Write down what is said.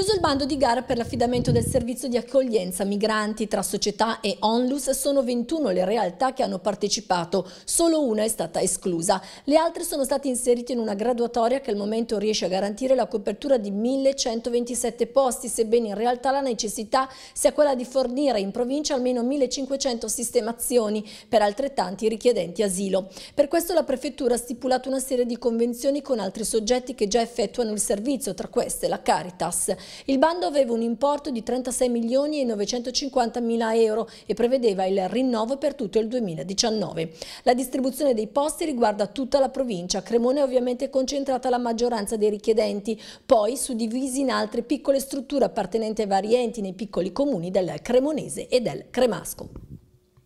Chiuso il bando di gara per l'affidamento del servizio di accoglienza migranti tra società e onlus, sono 21 le realtà che hanno partecipato, solo una è stata esclusa. Le altre sono state inserite in una graduatoria che al momento riesce a garantire la copertura di 1127 posti, sebbene in realtà la necessità sia quella di fornire in provincia almeno 1500 sistemazioni per altrettanti richiedenti asilo. Per questo la Prefettura ha stipulato una serie di convenzioni con altri soggetti che già effettuano il servizio, tra queste la Caritas. Il bando aveva un importo di 36 milioni e 950 mila euro e prevedeva il rinnovo per tutto il 2019. La distribuzione dei posti riguarda tutta la provincia. Cremone è ovviamente concentrata la maggioranza dei richiedenti, poi suddivisi in altre piccole strutture appartenenti ai vari enti nei piccoli comuni del Cremonese e del Cremasco.